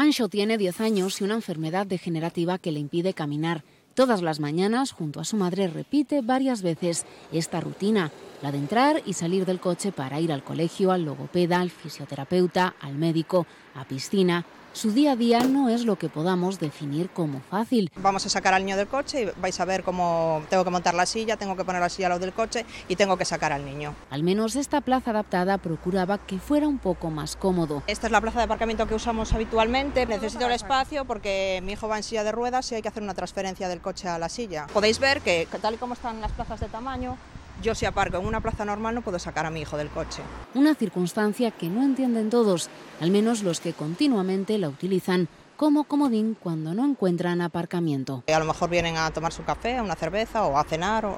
Mancho tiene 10 años y una enfermedad degenerativa que le impide caminar. Todas las mañanas, junto a su madre, repite varias veces esta rutina, la de entrar y salir del coche para ir al colegio, al logopeda, al fisioterapeuta, al médico, a piscina, su día a día no es lo que podamos definir como fácil. Vamos a sacar al niño del coche y vais a ver cómo tengo que montar la silla, tengo que poner la silla al lado del coche y tengo que sacar al niño. Al menos esta plaza adaptada procuraba que fuera un poco más cómodo. Esta es la plaza de aparcamiento que usamos habitualmente. Necesito el espacio porque mi hijo va en silla de ruedas y hay que hacer una transferencia del coche a la silla. Podéis ver que tal y como están las plazas de tamaño, yo si aparco en una plaza normal no puedo sacar a mi hijo del coche. Una circunstancia que no entienden todos, al menos los que continuamente la utilizan como comodín cuando no encuentran aparcamiento. A lo mejor vienen a tomar su café, a una cerveza o a cenar o,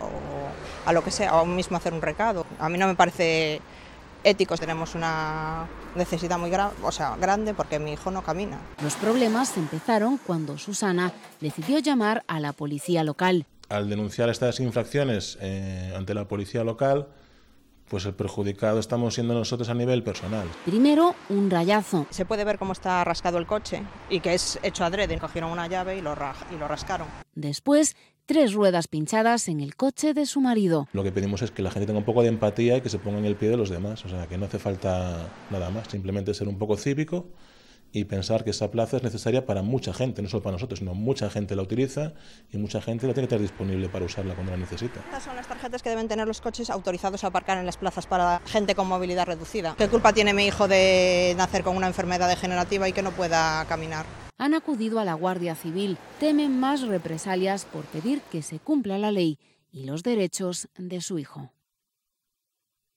a lo que sea, o mismo mismo hacer un recado. A mí no me parece ético, tenemos una necesidad muy grave, o sea, grande porque mi hijo no camina. Los problemas empezaron cuando Susana decidió llamar a la policía local al denunciar estas infracciones eh, ante la policía local, pues el perjudicado estamos siendo nosotros a nivel personal. Primero, un rayazo. Se puede ver cómo está rascado el coche y que es hecho adrede. Cogieron una llave y lo, y lo rascaron. Después, tres ruedas pinchadas en el coche de su marido. Lo que pedimos es que la gente tenga un poco de empatía y que se ponga en el pie de los demás. O sea, que no hace falta nada más, simplemente ser un poco cívico y pensar que esa plaza es necesaria para mucha gente, no solo para nosotros, sino mucha gente la utiliza y mucha gente la tiene que tener disponible para usarla cuando la necesita. Estas son las tarjetas que deben tener los coches autorizados a aparcar en las plazas para gente con movilidad reducida. ¿Qué culpa tiene mi hijo de nacer con una enfermedad degenerativa y que no pueda caminar? Han acudido a la Guardia Civil, temen más represalias por pedir que se cumpla la ley y los derechos de su hijo.